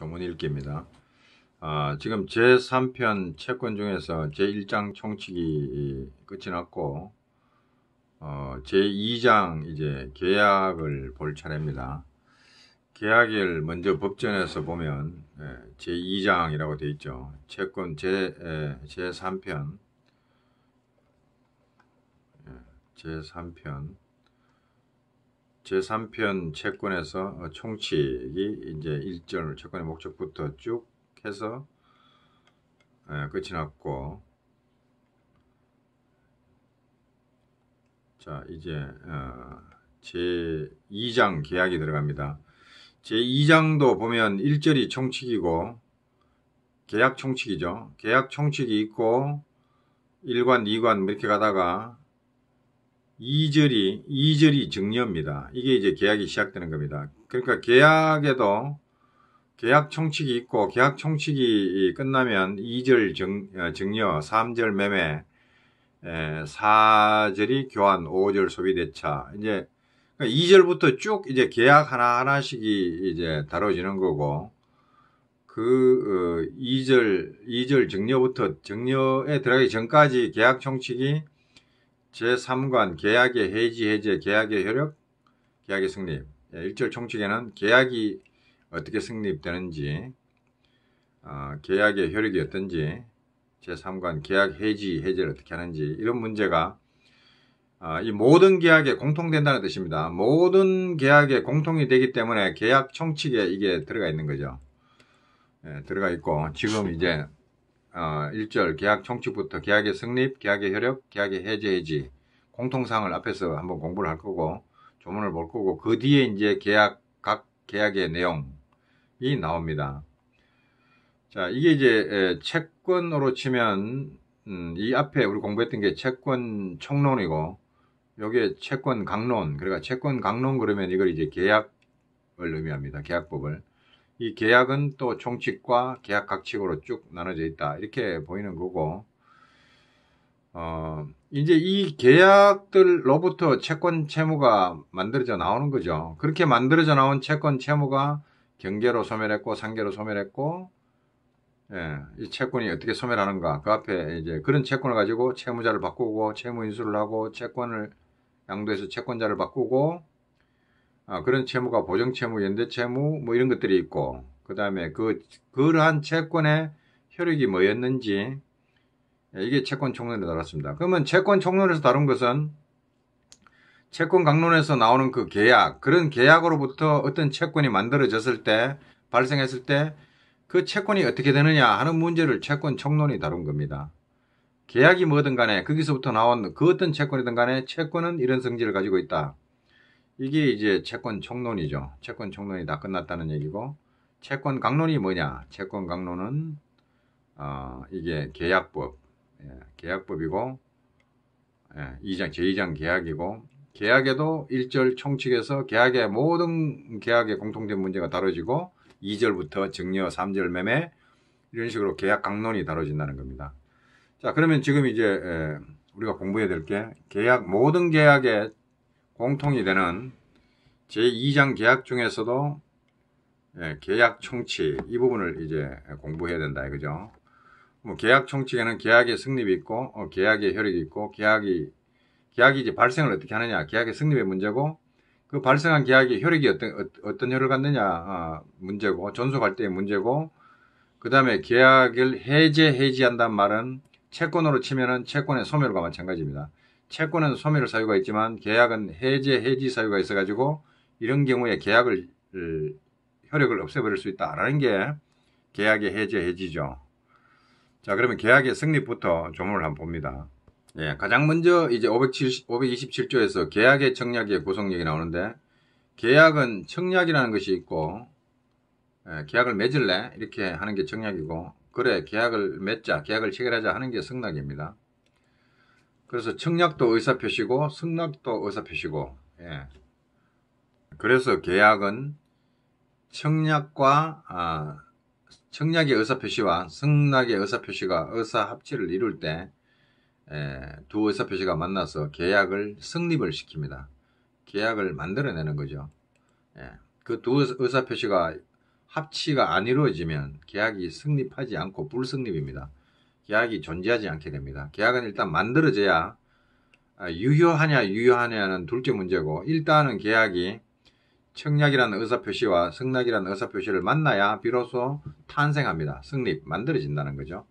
조문 읽기입니다. 아, 지금 제3편 채권 중에서 제1장 총칙이 끝이 났고 어, 제2장 이제 계약을 볼 차례입니다. 계약을 먼저 법전에서 보면 예, 제2장이라고 되어 있죠. 채권 제, 예, 제3편 예, 제3편 제3편 채권에서 총칙이 이제 1절 채권의 목적부터 쭉 해서 예, 끝이 났고 자 이제 어, 제2장 계약이 들어갑니다. 제2장도 보면 1절이 총칙이고 계약 총칙이죠. 계약 총칙이 있고 1관, 2관 뭐 이렇게 가다가 2절이 2절이 증여입니다. 이게 이제 계약이 시작되는 겁니다. 그러니까 계약에도 계약 총칙이 있고 계약 총칙이 끝나면 2절 증, 어, 증여, 3절 매매, 4절이 교환, 5절 소비 대차. 이제 2절부터 그러니까 쭉 이제 계약 하나하나씩이 이제 다뤄지는 거고 그 2절 어, 2절 증여부터 증여에 들어가기 전까지 계약 총칙이 제3관 계약의 해지 해제 계약의 효력 계약의 승립 1절 예, 총칙에는 계약이 어떻게 승립되는지 어, 계약의 효력이 어떤지 제3관 계약 해지 해제를 어떻게 하는지 이런 문제가 어, 이 모든 계약에 공통된다는 뜻입니다. 모든 계약에 공통이 되기 때문에 계약 총칙에 이게 들어가 있는 거죠. 예, 들어가 있고 지금 이제 어, 1절 계약 청취부터 계약의 승립 계약의 효력, 계약의 해제 해지 공통사항을 앞에서 한번 공부를 할 거고 조문을 볼 거고 그 뒤에 이제 계약 각 계약의 내용이 나옵니다. 자 이게 이제 채권으로 치면 음, 이 앞에 우리 공부했던 게 채권 총론이고 여기에 채권 강론 그러니까 채권 강론 그러면 이걸 이제 계약을 의미합니다. 계약법을 이 계약은 또 총칙과 계약 각칙으로 쭉 나눠져 있다. 이렇게 보이는 거고, 어, 이제 이 계약들로부터 채권 채무가 만들어져 나오는 거죠. 그렇게 만들어져 나온 채권 채무가 경계로 소멸했고, 상계로 소멸했고, 예, 이 채권이 어떻게 소멸하는가. 그 앞에 이제 그런 채권을 가지고 채무자를 바꾸고, 채무 인수를 하고, 채권을 양도해서 채권자를 바꾸고, 어, 그런 채무가 보정채무, 연대채무 뭐 이런 것들이 있고 그 다음에 그 그러한 채권의 효력이 뭐였는지 예, 이게 채권 총론에 다뤘습니다. 그러면 채권 총론에서 다룬 것은 채권 강론에서 나오는 그 계약 그런 계약으로부터 어떤 채권이 만들어졌을 때 발생했을 때 그 채권이 어떻게 되느냐 하는 문제를 채권 총론이 다룬 겁니다. 계약이 뭐든 간에 거기서부터 나온 그 어떤 채권이든 간에 채권은 이런 성질을 가지고 있다. 이게 이제 채권 총론이죠. 채권 총론이 다 끝났다는 얘기고 채권 강론이 뭐냐? 채권 강론은 어, 이게 계약법, 예, 계약법이고 예, 2장 제2장 계약이고 계약에도 1절 총칙에서 계약의 모든 계약의 공통된 문제가 다뤄지고 2절부터 증여, 3절 매매 이런 식으로 계약 강론이 다뤄진다는 겁니다. 자 그러면 지금 이제 예, 우리가 공부해야 될 게 계약 모든 계약의 공통이 되는 제2장 계약 중에서도 예, 계약 총칙 이 부분을 이제 공부해야 된다 이거죠. 뭐 계약 총칙에는 계약의 승립이 있고 어, 계약의 효력이 있고 계약이 계약이 이제 발생을 어떻게 하느냐 계약의 승립의 문제고 그 발생한 계약의 효력이 어떤 어, 떤 효력을 갖느냐 어, 문제고 존속할 때의 문제고 그 다음에 계약을 해제 해지한다는 말은 채권으로 치면은 채권의 소멸과 마찬가지입니다. 채권은 소멸 사유가 있지만 계약은 해제 해지 사유가 있어가지고 이런 경우에 계약을 효력을 없애버릴 수 있다라는 게 계약의 해제 해지죠. 자 그러면 계약의 성립부터 조문을 한번 봅니다. 예, 가장 먼저 이제 570, 527조에서 계약의 청약의 구속력이 나오는데 계약은 청약이라는 것이 있고 예, 계약을 맺을래 이렇게 하는 게 청약이고 그래 계약을 맺자 계약을 체결하자 하는 게 성낙입니다. 그래서 청약도 의사표시고 승낙도 의사표시고 예. 그래서 계약은 청약과 아, 청약의 의사표시와 승낙의 의사표시가 의사합치를 이룰 때두 예, 의사표시가 만나서 계약을 승립을 시킵니다. 계약을 만들어내는 거죠. 예. 그 두 의사표시가 합치가 안 이루어지면 계약이 성립하지 않고 불성립입니다. 계약이 존재하지 않게 됩니다. 계약은 일단 만들어져야 아, 유효하냐 유효하냐는 둘째 문제고 일단은 계약이 청약이라는 의사표시와 승낙이라는 의사표시를 만나야 비로소 탄생합니다. 승립, 만들어진다는 거죠.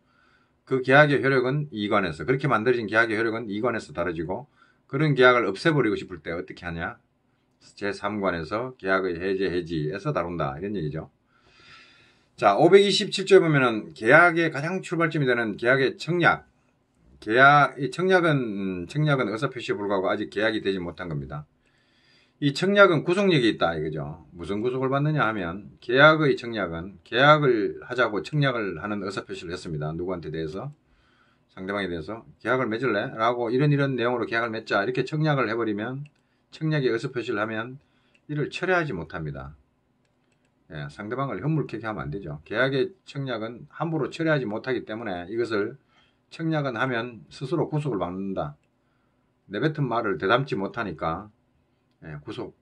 그 계약의 효력은 이관에서 그렇게 만들어진 계약의 효력은 이관에서 다뤄지고 그런 계약을 없애버리고 싶을 때 어떻게 하냐? 제3관에서 계약의 해제, 해지에서 다룬다. 이런 얘기죠. 자, 527조에 보면은 계약의 가장 출발점이 되는 계약의 청약. 계약, 이 청약은, 음, 청약은 의사표시에 불과하고 아직 계약이 되지 못한 겁니다. 이 청약은 구속력이 있다 이거죠. 무슨 구속을 받느냐 하면 계약의 청약은 계약을 하자고 청약을 하는 의사표시를 했습니다. 누구한테 대해서 상대방에 대해서 계약을 맺을래? 라고 이런 이런 내용으로 계약을 맺자 이렇게 청약을 해버리면 청약의 의사표시를 하면 이를 철회하지 못합니다. 예, 상대방을 현물케 하면 안 되죠. 계약의 청약은 함부로 처리하지 못하기 때문에 이것을 청약은 하면 스스로 구속을 받는다. 내뱉은 말을 대담지 못하니까 예, 구속,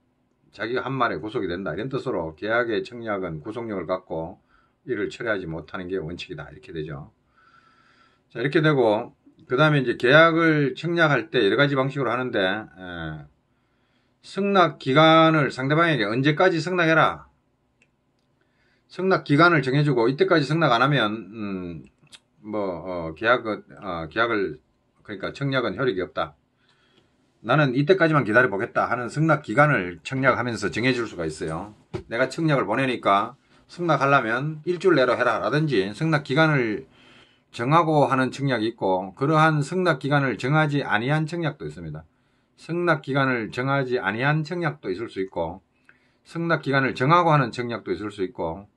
자기가 한 말에 구속이 된다. 이런 뜻으로 계약의 청약은 구속력을 갖고 이를 처리하지 못하는 게 원칙이다. 이렇게 되죠. 자, 이렇게 되고, 그 다음에 이제 계약을 청약할 때 여러 가지 방식으로 하는데, 예, 승낙 기간을 상대방에게 언제까지 승낙해라. 승낙 기간을 정해주고 이때까지 승낙 안 하면 음, 뭐 어, 계약 어, 어, 계약을 그러니까 청약은 효력이 없다. 나는 이때까지만 기다려 보겠다 하는 승낙 기간을 청약하면서 정해줄 수가 있어요. 내가 청약을 보내니까 승낙하려면 일주일 내로 해라라든지 승낙 기간을 정하고 하는 청약이 있고 그러한 승낙 기간을 정하지 아니한 청약도 있습니다. 승낙 기간을 정하지 아니한 청약도 있을 수 있고 승낙 기간을 정하고 하는 청약도 있을 수 있고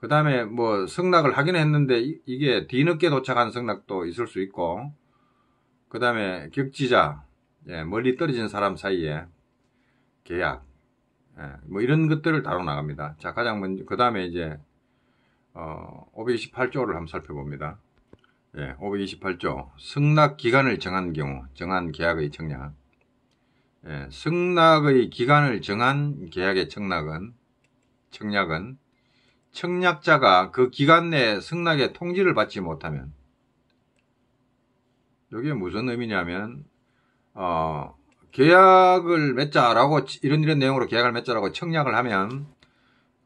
그 다음에 뭐 승낙을 하긴 했는데 이, 게 뒤늦게 도착한 승낙도 있을 수 있고 그 다음에 격지자 예, 멀리 떨어진 사람 사이에 계약 예, 뭐 이런 것들을 다뤄 나갑니다. 자 가장 먼저 그 다음에 이제 어, 528조를 한번 살펴봅니다. 예, 528조 승낙 기간을 정한 경우 정한 계약의 청약 예, 승낙의 기간을 정한 계약의 청락은 청약은 청약자가 그 기간 내에 승낙의 통지를 받지 못하면 이게 무슨 의미냐면 어, 계약을 맺자라고 이런 이런 내용으로 계약을 맺자라고 청약을 하면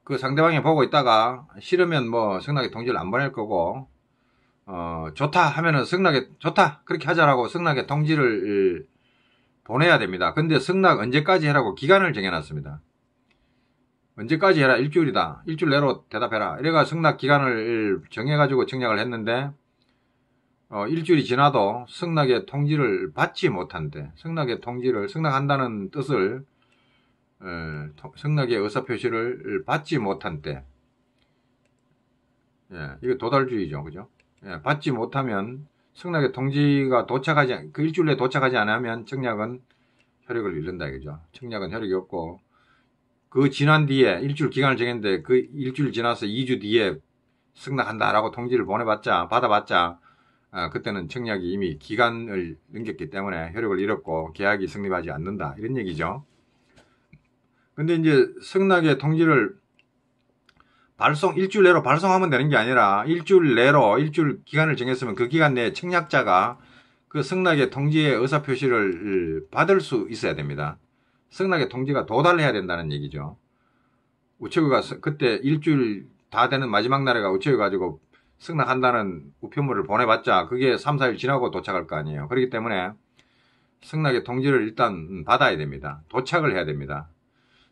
그 상대방이 보고 있다가 싫으면 뭐 승낙의 통지를 안 보낼 거고 어, 좋다 하면은 승낙의 좋다 그렇게 하자라고 승낙의 통지를 보내야 됩니다. 근데 승낙 언제까지 해라고 기간을 정해놨습니다. 언제까지 해라 일주일이다 일주일 내로 대답해라 이래가 승낙 기간을 정해가지고 청약을 했는데 어, 일주일이 지나도 승낙의 통지를 받지 못한데 승낙의 통지를 승낙한다는 뜻을 어, 승낙의 의사표시를 받지 못한대 예, 이거 도달주의죠 그죠 예, 받지 못하면 승낙의 통지가 도착하지 그 일주일 내에 도착하지 않으면 청약은 혈액을 잃는다 이거죠 청약은 혈액이 없고 그 지난 뒤에 일주일 기간을 정했는데 그 일주일 지나서 2주 뒤에 승낙한다라고 통지를 보내봤자 받아봤자 아, 그때는 청약이 이미 기간을 넘겼기 때문에 효력을 잃었고 계약이 성립하지 않는다 이런 얘기죠. 근데 이제 승낙의 통지를 발송 일주일 내로 발송하면 되는 게 아니라 일주일 내로 일주일 기간을 정했으면 그 기간 내에 청약자가 그 승낙의 통지의 의사 표시를 받을 수 있어야 됩니다. 승낙의 통지가 도달해야 된다는 얘기죠. 우체국가 그때 일주일 다 되는 마지막 날에가 우체국 가지고 승낙한다는 우편물을 보내봤자 그게 3, 4일 지나고 도착할 거 아니에요. 그렇기 때문에 승낙의 통지를 일단 받아야 됩니다. 도착을 해야 됩니다.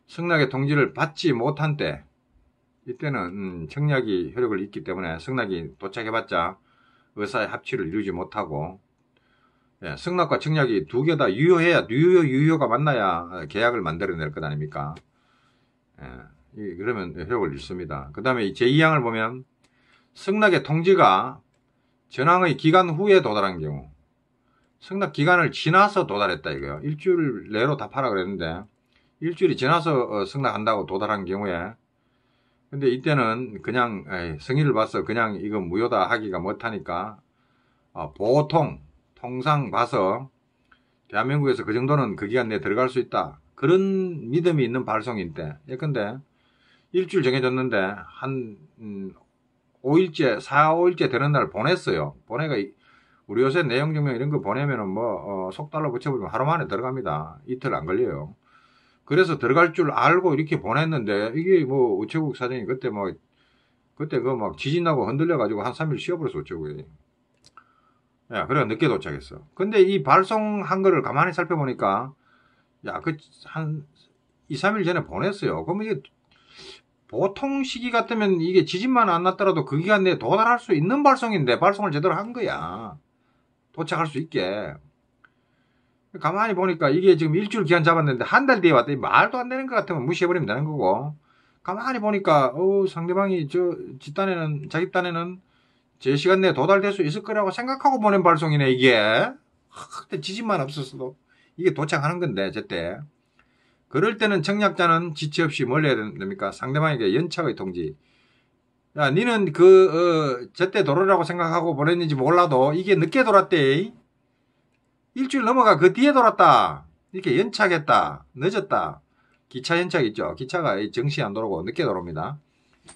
승낙의 통지를 받지 못한 때 이때는 음, 청약이 효력을 잃기 때문에 승낙이 도착해봤자 의사의 합치를 이루지 못하고 예, 승낙과 청약이두 개 다 유효해야 유효 유효가 만나야 계약을 만들어낼 것 아닙니까? 예, 그러면 효력을 잃습니다. 그 다음에 제2항을 보면 승낙의 통지가 전항의 기간 후에 도달한 경우 승낙 기간을 지나서 도달했다 이거요 일주일 내로 다 팔아 그랬는데 일주일이 지나서 어, 승낙한다고 도달한 경우에 근데 이때는 그냥 에이, 승인을 봐서 그냥 이거 무효다 하기가 못하니까 어, 보통 통상 봐서 대한민국에서 그 정도는 그 기간 내에 들어갈 수 있다. 그런 믿음이 있는 발송인데 예컨대 일주일 정해졌는데 한 음, 5일째, 4, 5일째 되는 날 보냈어요. 보내가 우리 요새 내용 증명 이런 거 보내면은 뭐, 어, 속 달러 붙여보면 하루 만에 들어갑니다. 이틀 안 걸려요. 그래서 들어갈 줄 알고 이렇게 보냈는데, 이게 뭐, 우체국 사장이 그때 뭐, 그때 그 막 지진나고 흔들려가지고 한 3일 쉬어버렸서우체국에 야, 예, 그래가 늦게 도착했어. 근데 이 발송한 거를 가만히 살펴보니까, 야, 그, 한, 2, 3일 전에 보냈어요. 그럼 이게, 보통 시기 같으면 이게 지진만 안 났더라도 그 기간 내에 도달할 수 있는 발송인데, 발송을 제대로 한 거야. 도착할 수 있게. 가만히 보니까 이게 지금 일주일 기한 잡았는데 한 달 뒤에 왔더니 말도 안 되는 것 같으면 무시해버리면 되는 거고. 가만히 보니까, 어 상대방이 저, 집단에는 자기 딴에는 제 시간 내에 도달될 수 있을 거라고 생각하고 보낸 발송이네 이게. 그때 지진만 없었어도 이게 도착하는 건데 제때. 그럴 때는 청약자는 지체 없이 뭘 해야 됩니까? 상대방에게 연착의 통지. 야, 니는 그, 어, 제때 돌으라고 생각하고 보냈는지 몰라도 이게 늦게 돌았대. 일주일 넘어가 그 뒤에 돌았다. 이렇게 연착했다. 늦었다. 기차 연착 있죠. 기차가 정시 안 돌아오고 늦게 돌아옵니다.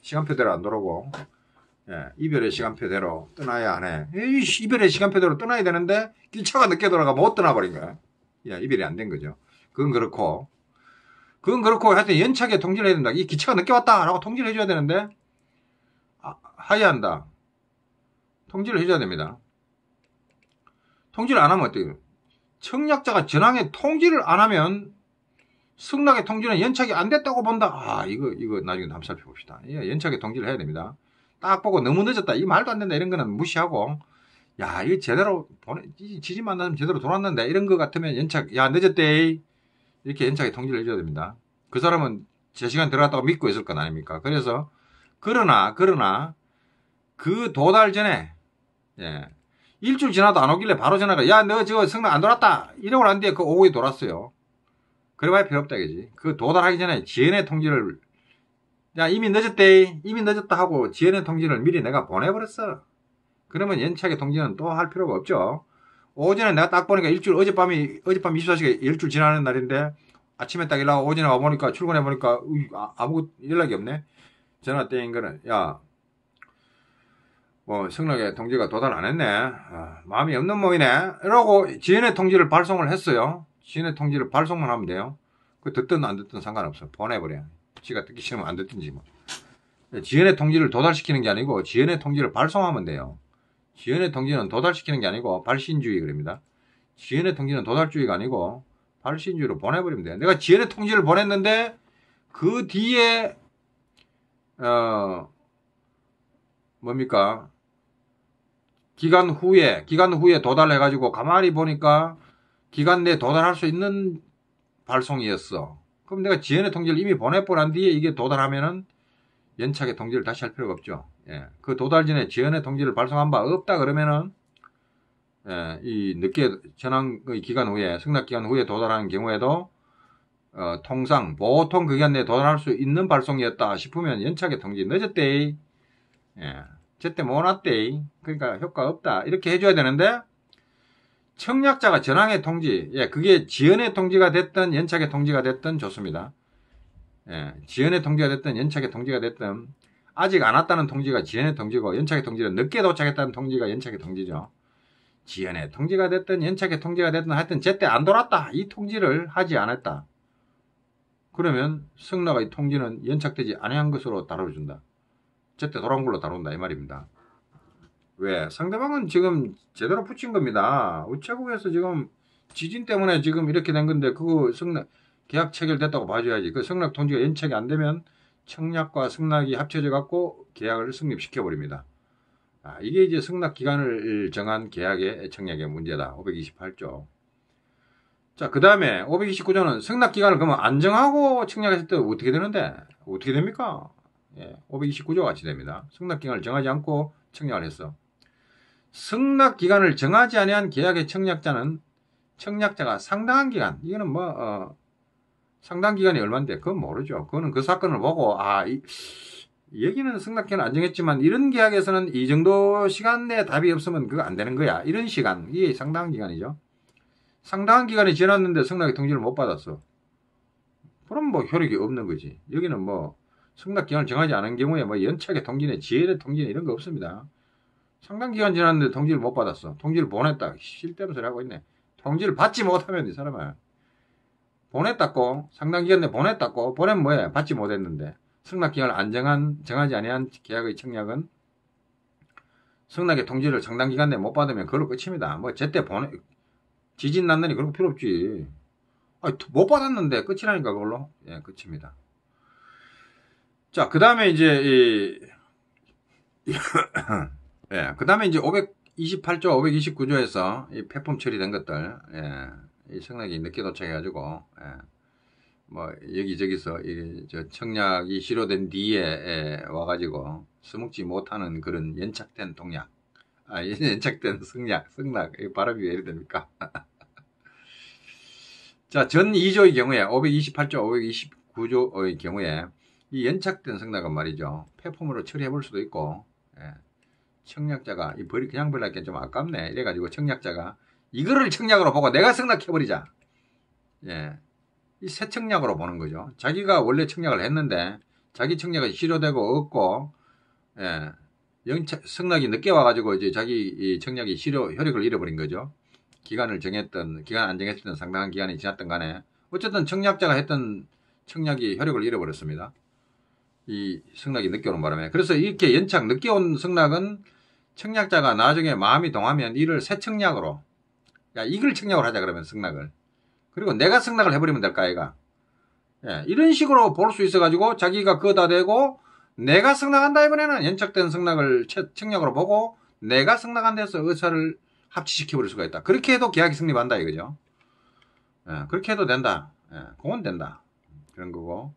시간표대로 안 돌아오고. 예, 이별의 시간표대로 떠나야 하네. 에이, 이별의 시간표대로 떠나야 되는데 기차가 늦게 돌아가 못 떠나버린 거야. 예, 이별이 안 된 거죠. 그건 그렇고 그건 그렇고 하여튼 연차에 통지를 해야 된다. 이 기차가 늦게 왔다라고 통지를 해줘야 되는데 아, 하야한다. 통지를 해줘야 됩니다. 통지를 안 하면 어때요? 청약자가 전항에 통지를 안 하면 승낙의 통지는 연착이 안 됐다고 본다. 아 이거 이거 나중에 한번 살펴봅시다. 예, 연착의 통지를 해야 됩니다. 딱 보고 너무 늦었다. 이 말도 안 된다. 이런 거는 무시하고 야, 이거 제대로 보내, 지지 만나면 제대로 돌았는데 이런 거 같으면 연착, 야, 늦었대. 이렇게 연착에 통지를 해줘야 됩니다. 그 사람은 제 시간 들어갔다고 믿고 있을 건 아닙니까? 그래서, 그러나, 그러나, 그 도달 전에, 예, 일주일 지나도 안 오길래 바로 전화가, 야, 너 저거 성능 안 돌았다. 이러고 난 뒤에 그 오후에 돌았어요. 그래봐야 필요 없다, 그지? 그 도달하기 전에 지연의 통지를 야, 이미 늦었대. 이미 늦었다 하고 지연의 통지를 미리 내가 보내버렸어. 그러면 연착의 통지는 또 할 필요가 없죠. 오전에 내가 딱 보니까 일주일, 어젯밤이, 어젯밤 24시가 일주일 지나는 날인데 아침에 딱 일어나고 오전에 와보니까 출근해보니까 아, 아무 연락이 없네. 전화 떼인 거는, 야, 뭐, 성락의 통지가 도달 안 했네. 아, 마음이 없는 몸이네 이러고 지연의 통지를 발송을 했어요. 지연의 통지를 발송만 하면 돼요. 그 듣든 안 듣든 상관없어. 보내버려. 지가 듣기 싫으면 안 듣든지 뭐. 지연의 통지를 도달시키는 게 아니고 지연의 통지를 발송하면 돼요. 지연의 통지는 도달시키는 게 아니고 발신주의 그럽니다. 지연의 통지는 도달주의가 아니고 발신주의로 보내버리면 돼요. 내가 지연의 통지를 보냈는데 그 뒤에 어 뭡니까 기간 후에 기간 후에 도달해 가지고 가만히 보니까 기간 내에 도달할 수 있는 발송이었어. 그럼 내가 지연의 통지를 이미 보내보난 뒤에 이게 도달하면은 연착의 통지를 다시 할 필요가 없죠. 예. 그 도달 전에 지연의 통지를 발송한 바 없다 그러면은 예, 이 늦게 전환의 그 기간 후에 승낙 기간 후에 도달하는 경우에도 어, 통상 보통 그 기간 내에 도달할 수 있는 발송이었다 싶으면 연착의 통지 늦었대. 예. 제때 못 왔대. 그러니까 효과 없다. 이렇게 해줘야 되는데 청약자가 전항의 통지, 예, 그게 지연의 통지가 됐든 연착의 통지가 됐든 좋습니다. 예, 지연의 통지가 됐든 연착의 통지가 됐든 아직 안 왔다는 통지가 지연의 통지고 연착의 통지는 늦게 도착했다는 통지가 연착의 통지죠. 지연의 통지가 됐든 연착의 통지가 됐든 하여튼 제때 안 돌았다. 이 통지를 하지 않았다. 그러면 승낙의 통지는 연착되지 않한 것으로 다뤄준다. 제때 돌아온 걸로 다룬다 이 말입니다. 왜? 예, 상대방은 지금 제대로 붙인 겁니다. 우체국에서 지금 지진 때문에 지금 이렇게 된 건데 그거 승낙 계약 체결됐다고 봐줘야지. 그 승낙 통지가 연착이 안 되면 청약과 승낙이 합쳐져 갖고 계약을 승립시켜 버립니다. 아, 이게 이제 승낙 기간을 정한 계약의 청약의 문제다. 528조. 자, 그 다음에 529조는 승낙 기간을 그러면 안정하고 청약했을 때 어떻게 되는데? 어떻게 됩니까? 예, 529조가 같이 됩니다. 승낙 기간을 정하지 않고 청약을 했어. 승낙 기간을 정하지 아니한 계약의 청약자는 청약자가 상당한 기간 이거는 뭐 어, 상당 기간이 얼마인데 그건 모르죠. 그거는 그 사건을 보고 아 이, 얘기는 승낙기는 안 정했지만 이런 계약에서는 이 정도 시간 내에 답이 없으면 그거 안 되는 거야. 이런 시간 이게 상당한 기간이죠. 상당한 기간이 지났는데 승낙의 통지를 못 받았어. 그럼 뭐 효력이 없는 거지. 여기는 뭐 승낙 기간을 정하지 않은 경우에 뭐 연착의 통지나 지혜의 통지나 이런 거 없습니다. 상당 기간 지났는데 통지를 못 받았어. 통지를 보냈다. 실대로서리 하고 있네. 통지를 받지 못하면 이 사람은 보냈다고 상당 기간 내 보냈다고 보낸 뭐해 받지 못했는데 승낙 기간을 안정한 정하지 아니한 계약의 청약은 승낙의 통지를 상당 기간 내 못 받으면 그걸로 끝입니다. 뭐 제때 보내 지진 났느니 그런 거 필요 없지. 아못 받았는데 끝이라니까 그걸로 예 끝입니다. 자 그 다음에 이제 이 예. 그 다음에 이제 528조, 529조에서 이 폐품 처리된 것들, 예. 이 청약이 늦게 도착해가지고, 예. 뭐, 여기저기서, 이, 저, 청약이 실효된 뒤에, 예, 와가지고, 수묵지 못하는 그런 연착된 동약, 아, 연착된 승약, 승낙, 이 바람이 왜 이래 됩니까? 자, 전 2조의 경우에, 528조, 529조의 경우에, 이 연착된 승낙은 말이죠. 폐품으로 처리해 볼 수도 있고, 예. 청약자가 이 벌이 그냥 벌니까좀 아깝네 이래가지고 청약자가 이거를 청약으로 보고 내가 승낙해버리자 예, 이 새 청약으로 보는 거죠 자기가 원래 청약을 했는데 자기 청약이 실효되고 없고 예, 영차, 승낙이 늦게 와가지고 이제 자기 이 청약이 실효 효력을 잃어버린 거죠 기간을 정했던 기간 안 정했던 상당한 기간이 지났던 간에 어쨌든 청약자가 했던 청약이 효력을 잃어버렸습니다. 이 승낙이 늦게 오는 바람에. 그래서 이렇게 연착 늦게 온 승낙은 청약자가 나중에 마음이 동하면 이를 새 청약으로 야 이걸 청약을 하자 그러면 승낙을 그리고 내가 승낙을 해버리면 될까 아이가 예, 이런 식으로 볼 수 있어가지고 자기가 그다 되고 내가 승낙한다 이번에는 연착된 승낙을 청약으로 보고 내가 승낙한 데서 의사를 합치시켜버릴 수가 있다. 그렇게 해도 계약이 승립한다 이거죠. 예, 그렇게 해도 된다. 예, 공헌된다. 그런 거고.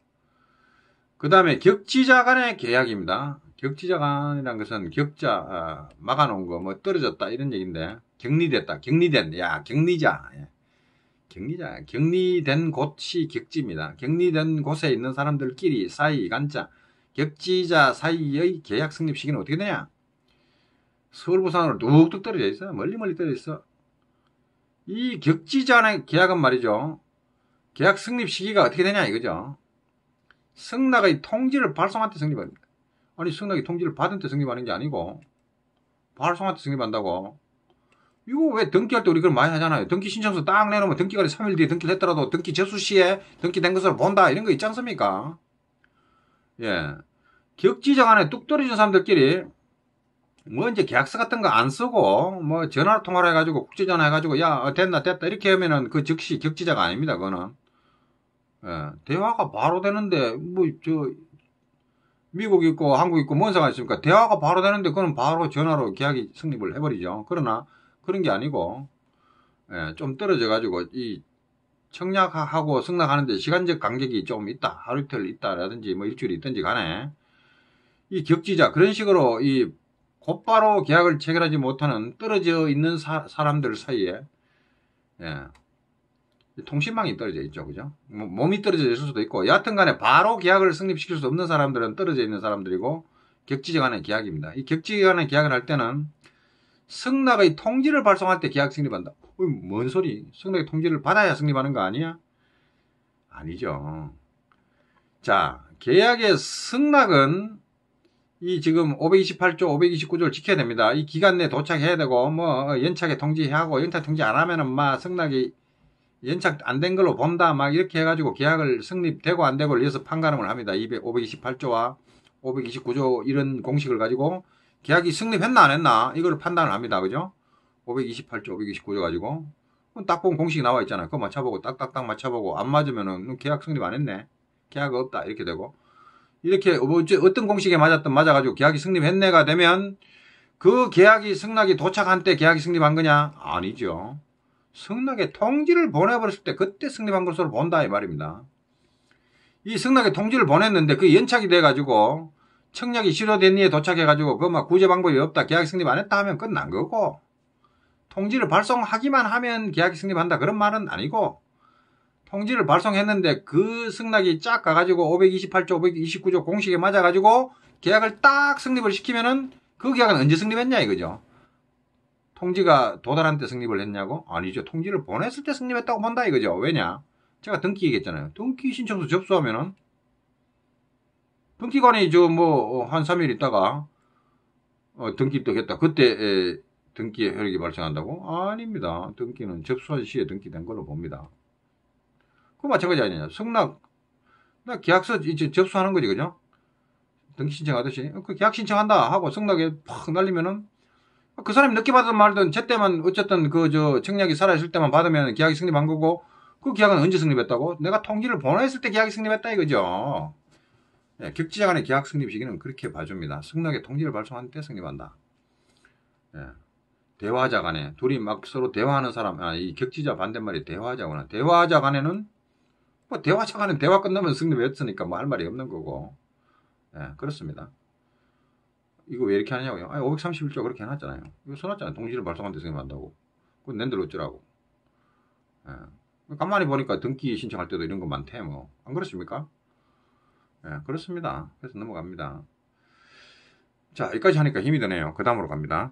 그 다음에 격지자 간의 계약입니다. 격지자 간이란 것은 격자 어, 막아놓은 거뭐 떨어졌다 이런 얘기인데 격리됐다 격리된 야 격리자 예. 격리자 격리된 곳이 격지입니다. 격리된 곳에 있는 사람들끼리 사이 간자 격지자 사이의 계약 성립 시기는 어떻게 되냐? 서울 부산으로 뚝뚝 떨어져 있어 멀리 멀리 떨어져 있어. 이 격지자의 계약은 말이죠. 계약 성립 시기가 어떻게 되냐 이거죠. 승낙의 통지를 발송한때 성립합니다. 아니 승낙이 통지를 받은 때승립하는게 아니고 발송한테 성립한다고 이거 왜 등기할 때 우리 그걸 많이 하잖아요 등기 신청서 딱 내놓으면 등기관이 3일 뒤에 등기를 했더라도 등기 제수 시에 등기된 것을 본다 이런 거 있지 않습니까 예 격지적 안에 뚝 떨어진 사람들끼리 뭐 이제 계약서 같은 거 안 쓰고 뭐 전화로 통화를 해가지고 국제전화 해가지고 야 어, 됐나 됐다 이렇게 하면은 그 즉시 격지자가 아닙니다 그거는 예, 대화가 바로 되는데 뭐저 미국 있고 한국 있고 뭔 상관 있습니까? 대화가 바로 되는데 그는 바로 전화로 계약이 성립을 해버리죠. 그러나 그런 게 아니고 예, 좀 떨어져 가지고 이 청약하고 승낙하는데 시간적 간격이 좀 있다. 하루 이틀 있다라든지 뭐 일주일 있든지 간에 이 격지자 그런 식으로 이 곧바로 계약을 체결하지 못하는 떨어져 있는 사, 람들 사이에 예, 통신망이 떨어져 있죠. 그죠? 뭐, 몸이 떨어져 있을 수도 있고, 여하튼 간에 바로 계약을 성립시킬 수 없는 사람들은 떨어져 있는 사람들이고, 격지제 간의 계약입니다. 이 격지제 간의 계약을 할 때는 승낙의 통지를 발송할 때 계약 승립한다. 어이, 뭔 소리? 승낙의 통지를 받아야 승립하는 거 아니야? 아니죠. 자, 계약의 승낙은 이 지금 528조, 529조를 지켜야 됩니다. 이 기간 내에 도착해야 되고, 뭐, 연착에 통지하고, 연착 통지 안 하면은, 마, 승낙이 연착 안 된 걸로 본다 막 이렇게 해가지고 계약을 성립되고 안 되고를 위해서 판가름을 합니다. 200, 528조와 529조 이런 공식을 가지고 계약이 성립했나 안 했나 이걸 판단을 합니다. 그죠? 528조, 529조 가지고 딱 보면 공식이 나와 있잖아. 그거 맞춰보고 딱딱딱 맞춰보고 안 맞으면은 음, 계약 성립 안 했네. 계약 없다 이렇게 되고 이렇게 뭐 어떤 공식에 맞았든 맞아가지고 계약이 성립했네가 되면 그 계약이 승낙이 도착한 때 계약이 승립한 거냐? 아니죠. 승낙에 통지를 보내버렸을 때 그때 승리방것으를 본다 이 말입니다. 이승낙에 통지를 보냈는데 그 연착이 돼가지고 청약이 실효됐니에 도착해가지고 그 막 구제 방법이 없다 계약 승립 안 했다 하면 끝난 거고 통지를 발송하기만 하면 계약이 승립한다 그런 말은 아니고 통지를 발송했는데 그 승낙이 쫙 가가지고 528조 529조 공식에 맞아가지고 계약을 딱 승립을 시키면은 그 계약은 언제 승립했냐 이거죠. 통지가 도달한 때 승립을 했냐고? 아니죠. 통지를 보냈을 때 승립했다고 본다 이거죠. 왜냐? 제가 등기 얘기했잖아요. 등기 신청서 접수하면은 등기관이 저뭐한 어, 3일 있다가 어, 등기 입덕했다. 그때 에, 등기의 효력이 발생한다고? 아닙니다. 등기는 접수한 시에 등기된 걸로 봅니다. 그 마찬가지 아니냐. 승낙, 나 계약서 이제 접수하는 거지, 그죠? 등기 신청하듯이. 어, 그 계약 신청한다 하고 승낙에 팍 날리면은 그 사람이 늦게 받든 말든 제때만 어쨌든 그 저 청약이 살아있을 때만 받으면 계약이 승립한 거고 그 계약은 언제 승립했다고? 내가 통지를 보내했을 때 계약이 승립했다 이거죠. 예, 격지자 간의 계약 승립 시기는 그렇게 봐줍니다. 승낙에 통지를 발송한 때 승립한다. 예, 대화자 간에 둘이 막 서로 대화하는 사람, 아, 이 격지자 반대말이 대화자구나. 대화자 간에는 뭐 대화자 간에 대화 끝나면 승립했으니까 뭐 할 말이 없는 거고. 예, 그렇습니다. 이거 왜 이렇게 하냐고요. 아 531조 그렇게 해놨잖아요. 이거 써놨잖아요. 동지를 발송한 데 생각한다고. 그건 낸들 어쩌라고. 예. 간만에 보니까 등기 신청할 때도 이런 거 많대, 뭐. 안 그렇습니까? 예, 그렇습니다. 그래서 넘어갑니다. 자, 여기까지 하니까 힘이 드네요. 그 다음으로 갑니다.